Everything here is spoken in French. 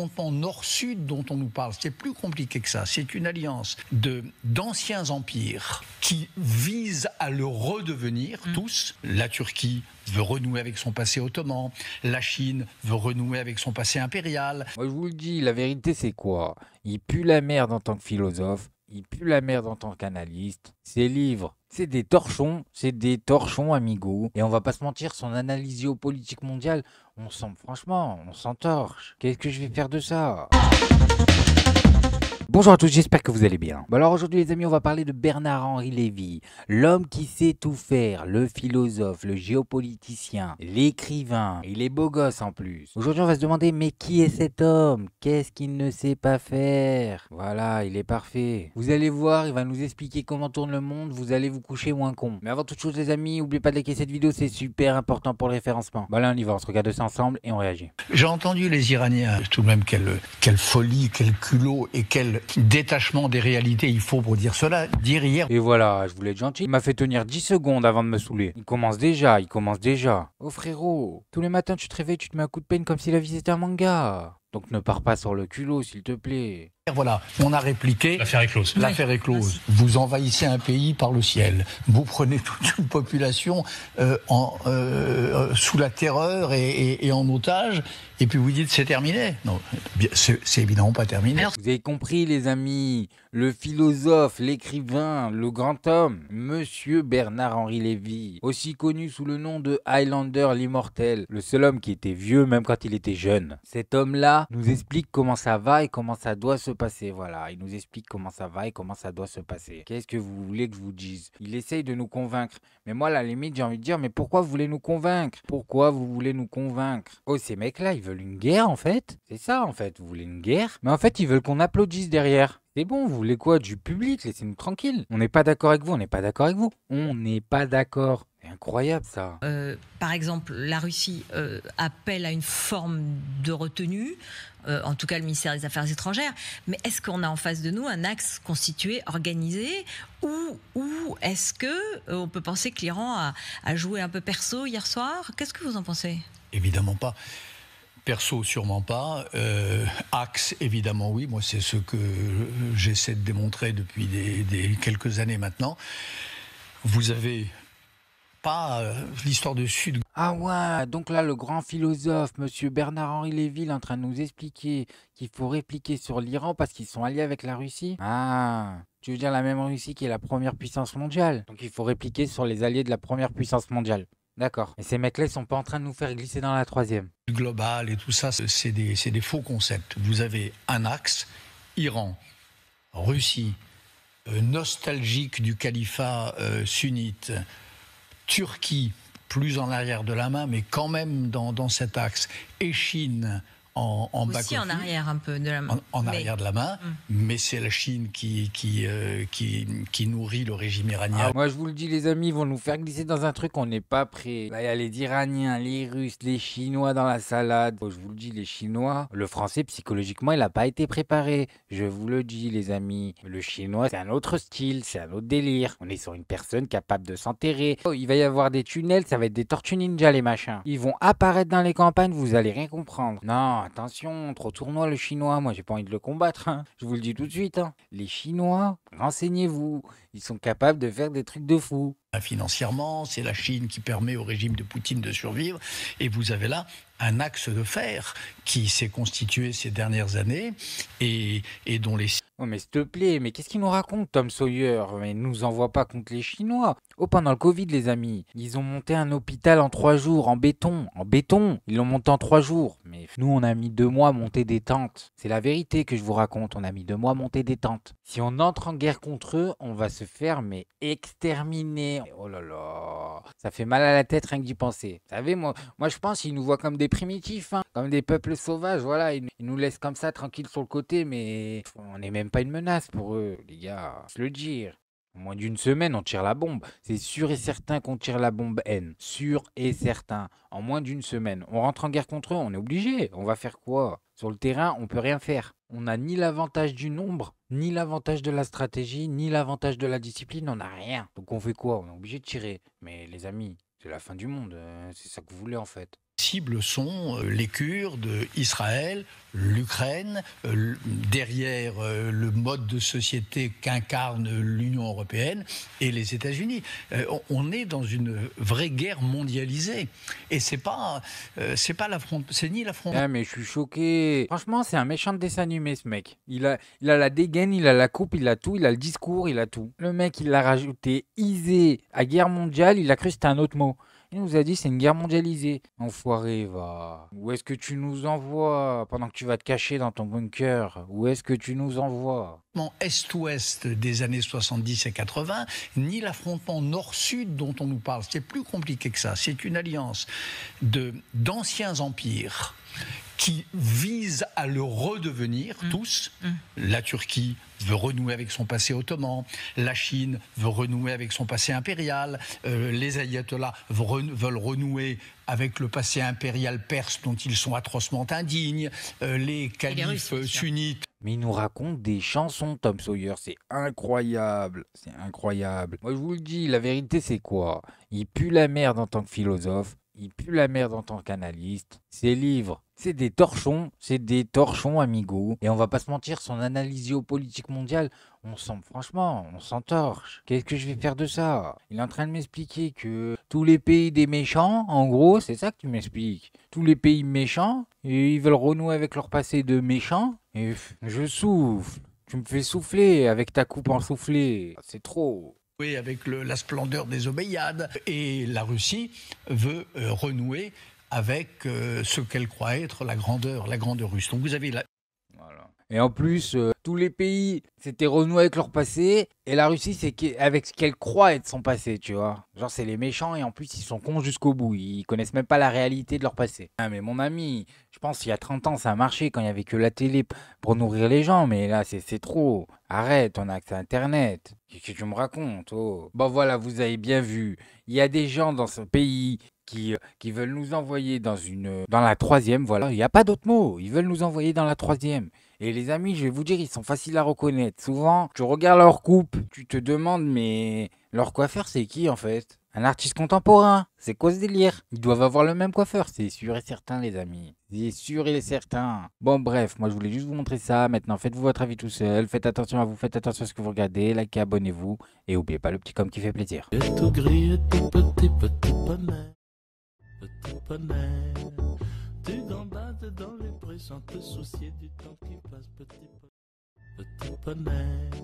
montant nord-sud dont on nous parle, c'est plus compliqué que ça. C'est une alliance de d'anciens empires qui visent à le redevenir mm. tous. La Turquie veut renouer avec son passé ottoman, la Chine veut renouer avec son passé impérial. Moi je vous le dis, la vérité c'est quoi Il pue la merde en tant que philosophe, il pue la merde en tant qu'analyste. Ses livres, c'est des torchons, c'est des torchons, amigo. Et on va pas se mentir, son analyse géopolitique mondiale, on s'en, franchement, on s'entorche. Qu'est-ce que je vais faire de ça Bonjour à tous, j'espère que vous allez bien. Bon bah alors aujourd'hui les amis, on va parler de Bernard-Henri Lévy, l'homme qui sait tout faire, le philosophe, le géopoliticien, l'écrivain, il est beau gosse en plus. Aujourd'hui on va se demander mais qui est cet homme Qu'est-ce qu'il ne sait pas faire Voilà, il est parfait. Vous allez voir, il va nous expliquer comment tourne le monde, vous allez vous coucher moins con. Mais avant toute chose les amis, n'oubliez pas de liker cette vidéo, c'est super important pour le référencement. Bon bah là on y va, on se regarde ça ensemble et on réagit. J'ai entendu les Iraniens, tout de même quelle, folie, quel culot et quel détachement des réalités il faut pour dire cela, dire hier. Et voilà, je voulais être gentil. Il m'a fait tenir 10 secondes avant de me saouler. Il commence déjà, il commence déjà. Oh frérot, tous les matins tu te réveilles, tu te mets un coup de peine comme si la vie était un manga. Donc ne pars pas sur le culot, s'il te plaît. Voilà, on a répliqué. L'affaire est close. L'affaire est close. Vous envahissez un pays par le ciel. Vous prenez toute une population euh, en, euh, euh, sous la terreur et, en otage, et puis vous dites c'est terminé. Non, c'est évidemment pas terminé. Vous avez compris, les amis, le philosophe, l'écrivain, le grand homme, Monsieur Bernard-Henri Lévy, aussi connu sous le nom de Highlander l'immortel, le seul homme qui était vieux même quand il était jeune. Cet homme-là nous explique comment ça va et comment ça doit se passer. Voilà, il nous explique comment ça va et comment ça doit se passer. Qu'est-ce que vous voulez que je vous dise Il essaye de nous convaincre. Mais moi, à la limite, j'ai envie de dire, mais pourquoi vous voulez nous convaincre Pourquoi vous voulez nous convaincre Oh, ces mecs-là, ils veulent une guerre, en fait. C'est ça, en fait. Vous voulez une guerre Mais en fait, ils veulent qu'on applaudisse derrière. C'est bon, vous voulez quoi Du public Laissez-nous tranquille. On n'est pas d'accord avec vous, on n'est pas d'accord avec vous. On n'est pas d'accord. Incroyable ça. Euh, par exemple, la Russie euh, appelle à une forme de retenue, euh, en tout cas le ministère des Affaires étrangères, mais est-ce qu'on a en face de nous un axe constitué, organisé, ou, ou est-ce que on peut penser que l'Iran a, a, joué un peu perso hier soir Qu'est-ce que vous en pensez Évidemment pas. Perso, sûrement pas. axe, évidemment, oui. Moi, c'est ce que j'essaie de démontrer depuis des, quelques années maintenant. Vous avez pas euh, l'histoire de Sud. Ah ouais, donc là, le grand philosophe, monsieur Bernard-Henri Léville, en train de nous expliquer qu'il faut répliquer sur l'Iran parce qu'ils sont alliés avec la Russie Ah, tu veux dire la même Russie qui est la première puissance mondiale Donc il faut répliquer sur les alliés de la première puissance mondiale. D'accord. Et ces mecs-là, sont pas en train de nous faire glisser dans la troisième. Global et tout ça, c'est des, faux concepts. Vous avez un axe, Iran, Russie, euh, nostalgique du califat euh, sunnite, Turquie, plus en arrière de la main, mais quand même dans, dans cet axe, et Chine, en, Aussi en arrière un peu de la main. En, arrière de la main, mm. mais c'est la Chine qui, qui, euh, qui, nourrit le régime iranien. Ah, moi, je vous le dis, les amis, ils vont nous faire glisser dans un truc, on n'est pas prêt. Là, il y a les Iraniens, les Russes, les Chinois dans la salade. je vous le dis, les Chinois, le français, psychologiquement, il n'a pas été préparé. Je vous le dis, les amis. Le chinois, c'est un autre style, c'est un autre délire. On est sur une personne capable de s'enterrer. Oh, il va y avoir des tunnels, ça va être des tortues ninja, les machins. Ils vont apparaître dans les campagnes, vous allez rien comprendre. Non, attention, trop tournoi le chinois, moi j'ai pas envie de le combattre, hein. je vous le dis tout de suite. Hein. Les Chinois, renseignez-vous, ils sont capables de faire des trucs de fou. Hein, financièrement, c'est la Chine qui permet au régime de Poutine de survivre, et vous avez là un axe de fer qui s'est constitué ces dernières années et, dont les... Oh mais s'il te plaît, mais qu'est-ce qu'il nous raconte Tom Sawyer Mais ne nous envoie pas contre les Chinois. Oh, pendant le Covid, les amis, ils ont monté un hôpital en trois jours, en béton, en béton. Ils l'ont monté en trois jours. Mais nous, on a mis deux mois à monter des tentes. C'est la vérité que je vous raconte, on a mis deux mois à monter des tentes. Si on entre en guerre contre eux, on va se faire, mais exterminer. Oh là là, ça fait mal à la tête rien que d'y penser. Vous savez, moi, moi je pense qu'ils nous voient comme des primitifs, hein, comme des peuples sauvages. Voilà, ils, nous laissent comme ça tranquilles sur le côté, mais on n'est même pas une menace pour eux, les gars. Se le dire. En moins d'une semaine, on tire la bombe. C'est sûr et certain qu'on tire la bombe N. Sûr et certain. En moins d'une semaine. On rentre en guerre contre eux, on est obligé. On va faire quoi Sur le terrain, on peut rien faire on n'a ni l'avantage du nombre, ni l'avantage de la stratégie, ni l'avantage de la discipline, on n'a rien. Donc on fait quoi On est obligé de tirer. Mais les amis, c'est la fin du monde, euh, c'est ça que vous voulez en fait cibles sont euh, les Kurdes, Israël, l'Ukraine, euh, derrière euh, le mode de société qu'incarne l'Union européenne et les États-Unis. on est dans une vraie guerre mondialisée et c'est pas c'est pas la c'est ni la frontière. Ah mais je suis choqué. Franchement, c'est un méchant de dessin animé ce mec. Il a il a la dégaine, il a la coupe, il a tout, il a le discours, il a tout. Le mec, il l'a rajouté isé à guerre mondiale, il a cru que c'était un autre mot nous a dit c'est une guerre mondialisée. Enfoiré, va. Où est-ce que tu nous envoies pendant que tu vas te cacher dans ton bunker Où est-ce que tu nous envoies Est-Ouest des années 70 et 80, ni l'affrontement Nord-Sud dont on nous parle. C'est plus compliqué que ça. C'est une alliance d'anciens empires qui vise à le redevenir mm. tous. Mm. La Turquie veut renouer avec son passé ottoman, la Chine veut renouer avec son passé impérial, euh, les ayatollahs veulent renouer avec le passé impérial perse dont ils sont atrocement indignes, euh, les califes sunnites. Mais il nous raconte des chansons, Tom Sawyer, c'est incroyable, c'est incroyable. Moi je vous le dis, la vérité c'est quoi Il pue la merde en tant que philosophe, il pue la merde en tant qu'analyste. Ses livres, c'est des torchons, c'est des torchons, amigo. Et on va pas se mentir, son analyse géopolitique mondiale, on s'en, franchement, on s'entorche. Qu'est-ce que je vais faire de ça Il est en train de m'expliquer que tous les pays des méchants, en gros, c'est ça que tu m'expliques. Tous les pays méchants, et ils veulent renouer avec leur passé de méchants. Et je souffle. Tu me fais souffler avec ta coupe en soufflé. C'est trop avec la splendeur des Omeyyades. Et la Russie veut euh, renouer avec euh, ce qu'elle croit être la grandeur, la grandeur russe. Donc vous avez la, et en plus, euh, tous les pays s'étaient renoués avec leur passé. Et la Russie, c'est avec ce qu'elle croit être son passé, tu vois. Genre, c'est les méchants et en plus, ils sont cons jusqu'au bout. Ils connaissent même pas la réalité de leur passé. Ah, mais mon ami, je pense qu'il y a 30 ans, ça a marché quand il n'y avait que la télé pour nourrir les gens. Mais là, c'est trop. Arrête, on a accès à Internet. Qu'est-ce que tu me racontes oh. Bon, voilà, vous avez bien vu. Il y a des gens dans ce pays qui, euh, qui, veulent nous envoyer dans, une, dans la troisième, voilà, il n'y a pas d'autre mot, ils veulent nous envoyer dans la troisième. Et les amis, je vais vous dire, ils sont faciles à reconnaître. Souvent, tu regardes leur coupe, tu te demandes, mais leur coiffeur, c'est qui en fait Un artiste contemporain C'est cause délire Ils doivent avoir le même coiffeur, c'est sûr et certain, les amis. C'est sûr et certain. Bon, bref, moi je voulais juste vous montrer ça. Maintenant, faites-vous votre avis tout seul. Faites attention à vous, faites attention à ce que vous regardez. Likez, abonnez-vous. Et oubliez pas le petit comme qui fait plaisir. Tu gambades dans les prés sans te soucier du temps qui passe, petit, petit poney.